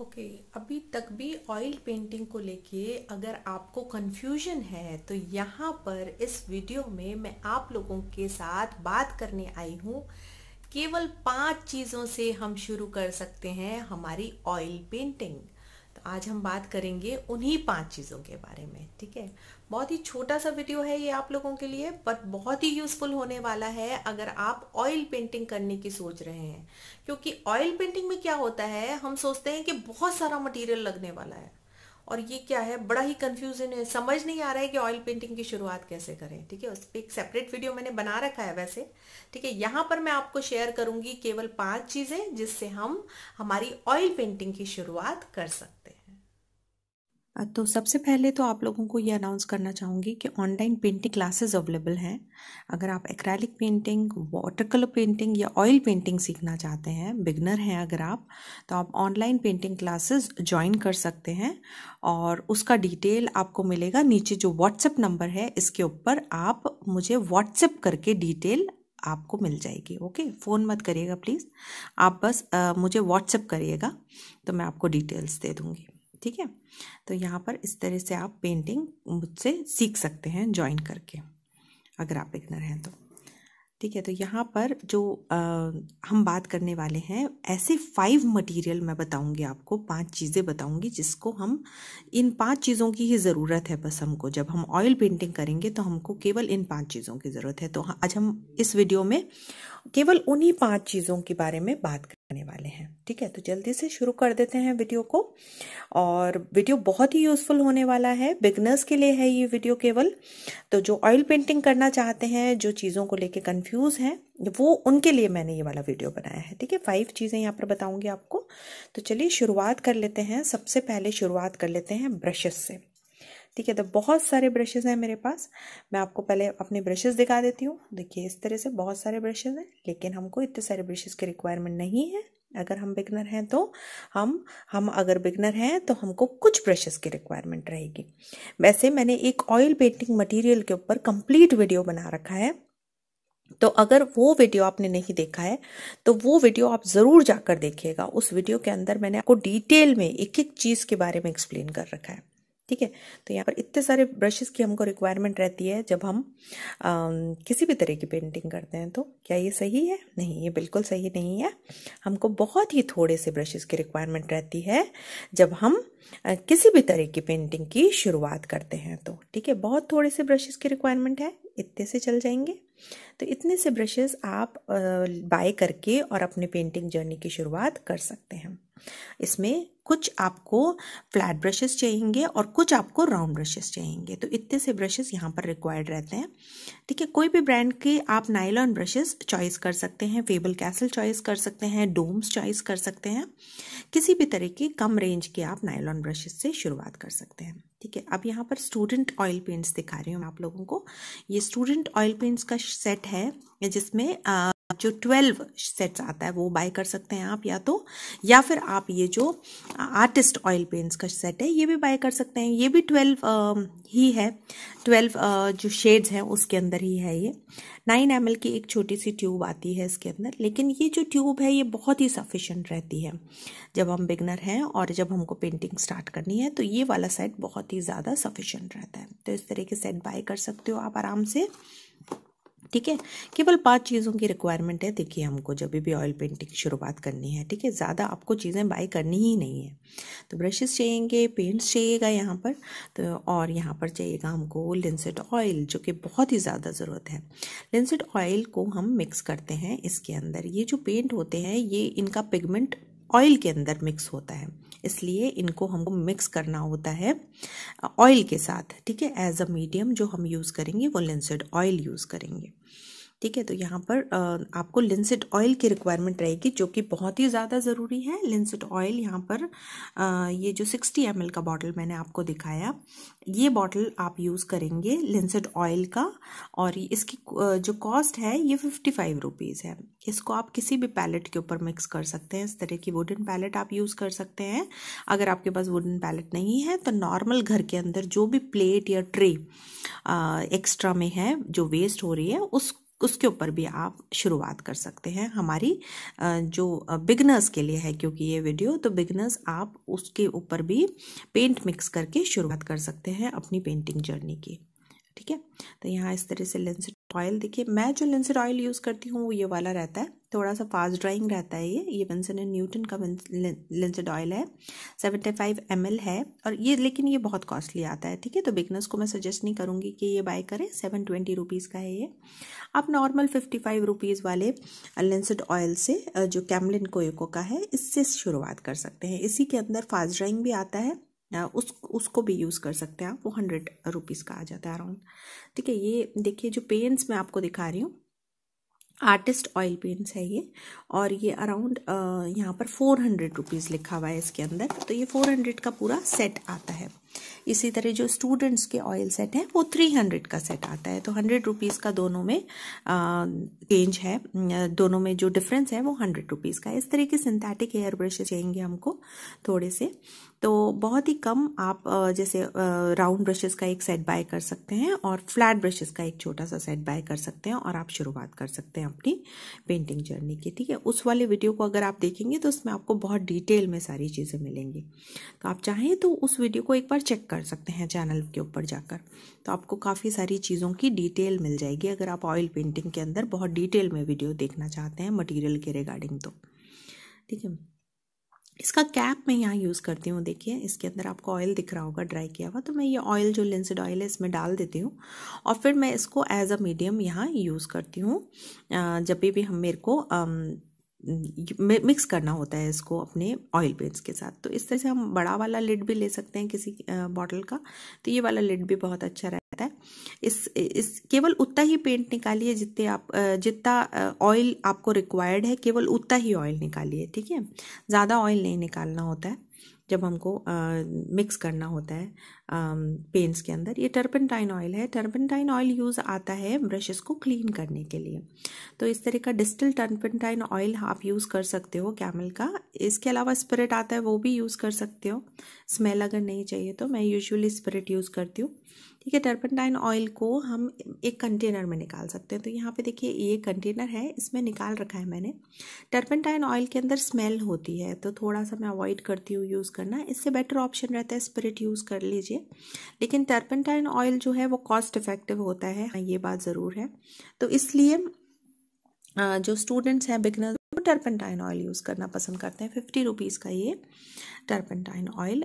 okay okay, अभी तक भी ऑयल पेंटिंग को लेके अगर आपको कन्फ्यूजन है तो यहाँ पर इस वीडियो में मैं आप लोगों के साथ बात करने आई हूँ केवल पांच चीज़ों से हम शुरू कर सकते हैं हमारी ऑयल पेंटिंग तो आज हम बात करेंगे उन्हीं पांच चीज़ों के बारे में ठीक है बहुत ही छोटा सा वीडियो है ये आप लोगों के लिए बट बहुत ही यूज़फुल होने वाला है अगर आप ऑयल पेंटिंग करने की सोच रहे हैं क्योंकि ऑयल पेंटिंग में क्या होता है हम सोचते हैं कि बहुत सारा मटेरियल लगने वाला है और ये क्या है बड़ा ही कन्फ्यूजन है समझ नहीं आ रहा है कि ऑयल पेंटिंग की शुरुआत कैसे करें ठीक है उस पर एक सेपरेट वीडियो मैंने बना रखा है वैसे ठीक है यहाँ पर मैं आपको शेयर करूंगी केवल पांच चीज़ें जिससे हम हमारी ऑयल पेंटिंग की शुरुआत कर सकते तो सबसे पहले तो आप लोगों को ये अनाउंस करना चाहूँगी कि ऑनलाइन पेंटिंग क्लासेस अवेलेबल हैं अगर आप acrylic painting water colour painting या ऑयल पेंटिंग सीखना चाहते हैं बिगनर हैं अगर आप तो आप ऑनलाइन पेंटिंग क्लासेस ज्वाइन कर सकते हैं और उसका डिटेल आपको मिलेगा नीचे जो व्हाट्सएप नंबर है इसके ऊपर आप मुझे व्हाट्सएप करके डिटेल आपको मिल जाएगी ओके फ़ोन मत करिएगा प्लीज़ आप बस आ, मुझे व्हाट्सएप करिएगा तो मैं आपको डिटेल्स दे दूँगी ठीक है तो यहाँ पर इस तरह से आप पेंटिंग मुझसे सीख सकते हैं ज्वाइन करके अगर आप बिगनर हैं तो ठीक है तो यहाँ पर जो आ, हम बात करने वाले हैं ऐसे फाइव मटेरियल मैं बताऊंगी आपको पांच चीज़ें बताऊंगी जिसको हम इन पांच चीज़ों की ही ज़रूरत है बस हमको जब हम ऑयल पेंटिंग करेंगे तो हमको केवल इन पांच चीज़ों की ज़रूरत है तो हाँ, आज हम इस वीडियो में केवल उन्हीं पांच चीज़ों के बारे में बात वाले हैं ठीक है तो जल्दी से शुरू कर देते हैं वीडियो को और वीडियो बहुत ही यूज़फुल होने वाला है बिगनर्स के लिए है ये वीडियो केवल तो जो ऑयल पेंटिंग करना चाहते हैं जो चीज़ों को लेके कंफ्यूज हैं वो उनके लिए मैंने ये वाला वीडियो बनाया है ठीक है फाइव चीज़ें यहाँ पर बताऊँगी आपको तो चलिए शुरुआत कर लेते हैं सबसे पहले शुरुआत कर लेते हैं ब्रशेस से ठीक है तो बहुत सारे ब्रशेज़ हैं मेरे पास मैं आपको पहले अपने ब्रशेज़ दिखा देती हूँ देखिए इस तरह से बहुत सारे ब्रशेज़ हैं लेकिन हमको इतने सारे ब्रशेज़ की रिक्वायरमेंट नहीं है अगर हम बिगनर हैं तो हम हम अगर बिगनर हैं तो हमको कुछ ब्रशेस की रिक्वायरमेंट रहेगी वैसे मैंने एक ऑयल पेंटिंग मटेरियल के ऊपर कंप्लीट वीडियो बना रखा है तो अगर वो वीडियो आपने नहीं देखा है तो वो वीडियो आप ज़रूर जाकर देखिएगा उस वीडियो के अंदर मैंने आपको डिटेल में एक एक चीज़ के बारे में एक्सप्लेन कर रखा है ठीक है तो यहाँ पर इतने सारे ब्रशेस की हमको रिक्वायरमेंट रहती है जब हम आ, किसी भी तरह की पेंटिंग करते हैं तो क्या ये सही है नहीं ये बिल्कुल सही नहीं है हमको बहुत ही थोड़े से ब्रशेस की रिक्वायरमेंट रहती है जब हम आ, किसी भी तरह की पेंटिंग की शुरुआत करते हैं तो ठीक है बहुत थोड़े से ब्रशेस की रिक्वायरमेंट है इतने से चल जाएंगे तो इतने से ब्रशेस आप बाय करके और अपने पेंटिंग जर्नी की शुरुआत कर सकते हैं इसमें कुछ आपको फ्लैट ब्रशेस चाहिए और कुछ आपको राउंड ब्रशेस चाहिए तो इतने से ब्रशेस यहाँ पर रिक्वायर्ड रहते हैं ठीक है कोई भी ब्रांड के आप नाइलॉन ब्रशेस चॉइस कर सकते हैं फेबल कैसल चॉइस कर सकते हैं डोम्स चॉइस कर सकते हैं किसी भी तरह के कम रेंज के आप नाइलॉन ब्रशेस से शुरुआत कर सकते हैं ठीक है अब यहाँ पर स्टूडेंट ऑयल पेंट्स दिखा रही हूँ आप लोगों को ये स्टूडेंट ऑयल पेंट्स का सेट है जिसमें आ, आप जो ट्वेल्व सेट्स आता है वो बाय कर सकते हैं आप या तो या फिर आप ये जो आर्टिस्ट ऑयल पेंट्स का सेट है ये भी बाय कर सकते हैं ये भी ट्वेल्व ही है ट्वेल्व जो शेड्स हैं उसके अंदर ही है ये नाइन एम की एक छोटी सी ट्यूब आती है इसके अंदर लेकिन ये जो ट्यूब है ये बहुत ही सफिशेंट रहती है जब हम बिगनर हैं और जब हमको पेंटिंग स्टार्ट करनी है तो ये वाला सेट बहुत ही ज़्यादा सफिशेंट रहता है तो इस तरह के सेट बाय कर सकते हो आप आराम से ठीक है केवल पांच चीज़ों की रिक्वायरमेंट है देखिए हमको जब भी ऑयल पेंटिंग शुरुआत करनी है ठीक है ज़्यादा आपको चीज़ें बाई करनी ही नहीं है तो ब्रशेस चाहिएंगे पेंट्स चाहिएगा यहाँ पर तो और यहाँ पर चाहिएगा हमको लिंसड ऑयल जो कि बहुत ही ज़्यादा ज़रूरत है लिंसड ऑयल को हम मिक्स करते हैं इसके अंदर ये जो पेंट होते हैं ये इनका पिगमेंट ऑयल के अंदर मिक्स होता है इसलिए इनको हमको मिक्स करना होता है ऑयल के साथ ठीक है एज अ मीडियम जो हम यूज़ करेंगे वो लिंसिड ऑयल यूज़ करेंगे ठीक है तो यहाँ पर आपको लिंसिड ऑयल की रिक्वायरमेंट रहेगी जो कि बहुत ही ज़्यादा ज़रूरी है लिंसिड ऑयल यहाँ पर ये जो सिक्सटी एम का बॉटल मैंने आपको दिखाया ये बॉटल आप यूज़ करेंगे लिंसिड ऑयल का और इसकी जो कॉस्ट है ये फिफ्टी फाइव रुपीज़ है इसको आप किसी भी पैलेट के ऊपर मिक्स कर सकते हैं इस तरह की वुडन पैलेट आप यूज़ कर सकते हैं अगर आपके पास वुडन पैलेट नहीं है तो नॉर्मल घर के अंदर जो भी प्लेट या ट्रे एक्स्ट्रा में है जो वेस्ट हो रही है उस उसके ऊपर भी आप शुरुआत कर सकते हैं हमारी जो बिगनर्स के लिए है क्योंकि ये वीडियो तो बिगनर्स आप उसके ऊपर भी पेंट मिक्स करके शुरुआत कर सकते हैं अपनी पेंटिंग जर्नी की ठीक है तो यहाँ इस तरह से लेंसड ऑयल देखिए मैं जो लेंसड ऑयल यूज़ करती हूँ वो ये वाला रहता है थोड़ा सा फास्ट ड्राइंग रहता है ये ये बेंसन एंड न्यूटन का लेंसड ऑयल है सेवेंटी फाइव एम है और ये लेकिन ये बहुत कॉस्टली आता है ठीक है तो बिगनर्स को मैं सजेस्ट नहीं करूँगी कि ये बाय करें सेवन ट्वेंटी रुपीज़ का है ये आप नॉर्मल फिफ्टी फाइव रुपीज़ वाले लेंसड ऑयल से जो कैमलिन कोयको का है इससे शुरुआत कर सकते हैं इसी के अंदर फास्ट ड्राइंग भी आता है उस उसको भी यूज़ कर सकते हैं आप वो हंड्रेड रुपीज़ का आ जाता है अराउंड ठीक है ये देखिए जो पेंट्स मैं आपको दिखा रही हूँ आर्टिस्ट ऑयल पेंट्स है ये और ये अराउंड यहाँ पर फोर हंड्रेड रुपीज़ लिखा हुआ है इसके अंदर तो ये फोर हंड्रेड का पूरा सेट आता है इसी तरह जो स्टूडेंट्स के ऑयल सेट हैं वो थ्री हंड्रेड का सेट आता है तो हंड्रेड रुपीज़ का दोनों में चेंज है दोनों में जो डिफरेंस है वो हंड्रेड रुपीज़ का इस तरह के सिंथेटिक हेयर ब्रशेज चाहेंगे हमको थोड़े से तो बहुत ही कम आप जैसे राउंड ब्रशेस का एक सेट बाय कर सकते हैं और फ्लैट ब्रशेस का एक छोटा सा सेट बाय कर सकते हैं और आप शुरुआत कर सकते हैं अपनी पेंटिंग जर्नी की ठीक है उस वाले वीडियो को अगर आप देखेंगे तो उसमें आपको बहुत डिटेल में सारी चीज़ें मिलेंगी तो आप चाहें तो उस वीडियो को एक बार बार चेक कर सकते हैं चैनल के ऊपर जाकर तो आपको काफ़ी सारी चीज़ों की डिटेल मिल जाएगी अगर आप ऑयल पेंटिंग के अंदर बहुत डिटेल में वीडियो देखना चाहते हैं मटेरियल के रिगार्डिंग तो ठीक है इसका कैप मैं यहाँ यूज़ करती हूँ देखिए इसके अंदर आपको ऑयल दिख रहा होगा ड्राई किया हुआ तो मैं ये ऑयल जो लिंसड ऑयल है इसमें डाल देती हूँ और फिर मैं इसको एज अ मीडियम यहाँ यूज़ करती हूँ जब भी हम मेरे को मिक्स करना होता है इसको अपने ऑयल पेंट्स के साथ तो इस तरह से हम बड़ा वाला लिड भी ले सकते हैं किसी बॉटल का तो ये वाला लिड भी बहुत अच्छा रहता है इस इस केवल उतना ही पेंट निकालिए जितने आप जितना ऑयल आपको रिक्वायर्ड है केवल उतना ही ऑयल निकालिए ठीक है ज़्यादा ऑयल नहीं निकालना होता है जब हमको मिक्स करना होता है पेंट्स के अंदर ये टर्पेंटाइन ऑयल है टर्पेंटाइन ऑयल यूज़ आता है ब्रशेस को क्लीन करने के लिए तो इस तरह का डिस्टल टर्पेंटाइन ऑयल आप यूज़ कर सकते हो कैमल का इसके अलावा स्पिरिट आता है वो भी यूज़ कर सकते हो स्मेल अगर नहीं चाहिए तो मैं यूजुअली स्पिरिट यूज़ करती हूँ ठीक है टर्पेंटाइन ऑयल को हम एक कंटेनर में निकाल सकते हैं तो यहाँ पे देखिए ये कंटेनर है इसमें निकाल रखा है मैंने टर्पेंटाइन ऑयल के अंदर स्मेल होती है तो थोड़ा सा मैं अवॉइड करती हूँ यूज़ करना इससे बेटर ऑप्शन रहता है स्पिरिट यूज़ कर लीजिए लेकिन टर्पेंटाइन ऑयल जो है वो कॉस्ट इफेक्टिव होता है ये बात ज़रूर है तो इसलिए जो स्टूडेंट्स हैं बिगनर टर्पेंटाइन ऑयल यूज़ करना पसंद करते हैं फिफ्टी रुपीज़ का ये टर्पेंटाइन ऑयल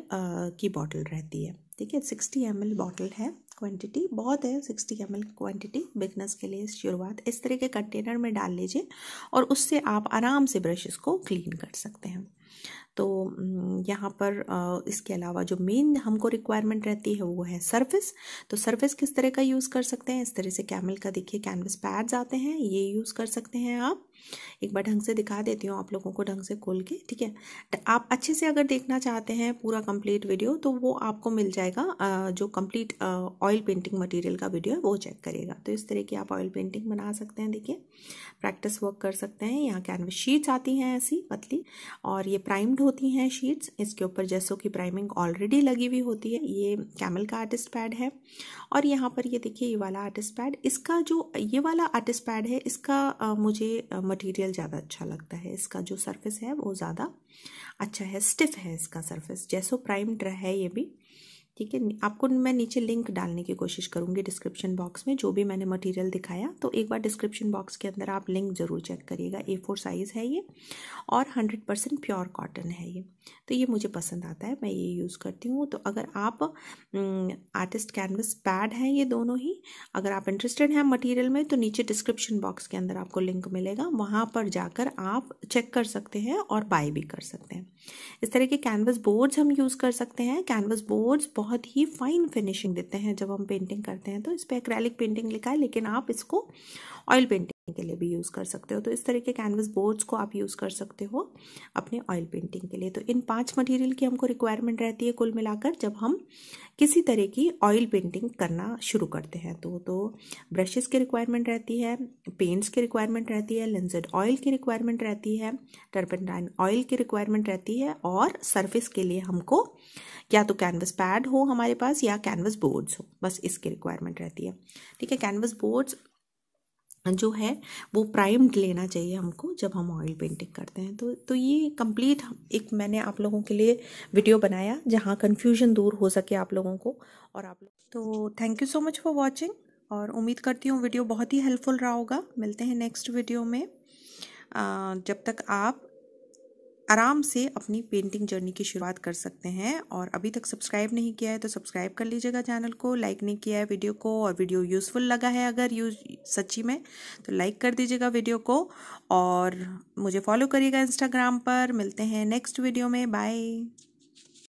की बॉटल रहती है ठीक है सिक्सटी एम एल बॉटल है क्वांटिटी बहुत है सिक्सटी एम क्वांटिटी बिगनर्स के लिए शुरुआत इस तरह के कंटेनर में डाल लीजिए और उससे आप आराम से ब्रशेस को क्लीन कर सकते हैं तो यहाँ पर इसके अलावा जो मेन हमको रिक्वायरमेंट रहती है वो है सर्फिस तो सर्फिस किस तरह का यूज़ कर सकते हैं इस तरह से कैमल का देखिए कैनवस पैड्स आते हैं ये यूज़ कर सकते हैं आप एक बार ढंग से दिखा देती हूँ आप लोगों को ढंग से खोल के ठीक है आप अच्छे से अगर देखना चाहते हैं पूरा कंप्लीट वीडियो तो वो आपको मिल जाएगा जो कम्प्लीट ऑयल पेंटिंग मटीरियल का वीडियो है वो चेक करिएगा तो इस तरह की आप ऑयल पेंटिंग बना सकते हैं देखिए प्रैक्टिस वर्क कर सकते हैं यहाँ कैनवस शीट्स आती हैं ऐसी पतली और ये प्राइम्ड होती हैं शीट्स इसके ऊपर जैसो की प्राइमिंग ऑलरेडी लगी हुई होती है ये कैमल का आर्टिस्ट पैड है और यहाँ पर ये देखिए ये वाला आर्टिस्ट पैड इसका जो ये वाला आर्टिस्ट पैड है इसका आ, मुझे मटेरियल ज़्यादा अच्छा लगता है इसका जो सर्फेस है वो ज़्यादा अच्छा है स्टिफ है इसका सर्फेस जैसो प्राइम्ड है ये भी ठीक है आपको मैं नीचे लिंक डालने की कोशिश करूंगी डिस्क्रिप्शन बॉक्स में जो भी मैंने मटेरियल दिखाया तो एक बार डिस्क्रिप्शन बॉक्स के अंदर आप लिंक ज़रूर चेक करिएगा ए फोर साइज़ है ये और हंड्रेड परसेंट प्योर कॉटन है ये तो ये मुझे पसंद आता है मैं ये यूज़ करती हूँ तो अगर आप आर्टिस्ट कैनवस पैड हैं ये दोनों ही अगर आप इंटरेस्टेड हैं मटीरियल में तो नीचे डिस्क्रिप्शन बॉक्स के अंदर आपको लिंक मिलेगा वहाँ पर जाकर आप चेक कर सकते हैं और बाय भी कर सकते हैं इस तरह के कैनवस बोर्ड्स हम यूज़ कर सकते हैं कैनवस बोर्ड्स बहुत ही फाइन फिनिशिंग देते हैं जब हम पेंटिंग करते हैं तो इस पर एक पेंटिंग लिखा है लेकिन आप इसको ऑयल पेंटिंग के लिए भी यूज़ कर सकते हो तो इस तरह के कैनवस बोर्ड्स को आप यूज़ कर सकते हो अपने ऑयल पेंटिंग के लिए तो इन पांच मटेरियल की हमको रिक्वायरमेंट रहती है कुल मिलाकर जब हम किसी तरह की ऑयल पेंटिंग करना शुरू करते हैं तो तो ब्रशेस की रिक्वायरमेंट रहती है पेंट्स की रिक्वायरमेंट रहती है लेंजेड ऑयल की रिक्वायरमेंट रहती है टर्पेंटाइन ऑयल की रिक्वायरमेंट रहती है और सर्फिस के लिए हमको या तो कैनवस पैड हो हमारे पास या कैनवस बोर्ड्स हो बस इसकी रिक्वायरमेंट रहती है ठीक है कैनवस बोर्ड्स जो है वो प्राइम्ड लेना चाहिए हमको जब हम ऑयल पेंटिंग करते हैं तो तो ये कंप्लीट एक मैंने आप लोगों के लिए वीडियो बनाया जहाँ कन्फ्यूजन दूर हो सके आप लोगों को और आप लोग तो thank you so much for watching और उम्मीद करती हूँ वीडियो बहुत ही हेल्पफुल रहा होगा मिलते हैं नेक्स्ट वीडियो में जब तक आप आराम से अपनी पेंटिंग जर्नी की शुरुआत कर सकते हैं और अभी तक सब्सक्राइब नहीं किया है तो सब्सक्राइब कर लीजिएगा चैनल को लाइक नहीं किया है वीडियो को और वीडियो यूज़फुल लगा है अगर यूज सच्ची में तो लाइक कर दीजिएगा वीडियो को और मुझे फॉलो करिएगा इंस्टाग्राम पर मिलते हैं नेक्स्ट वीडियो में बाय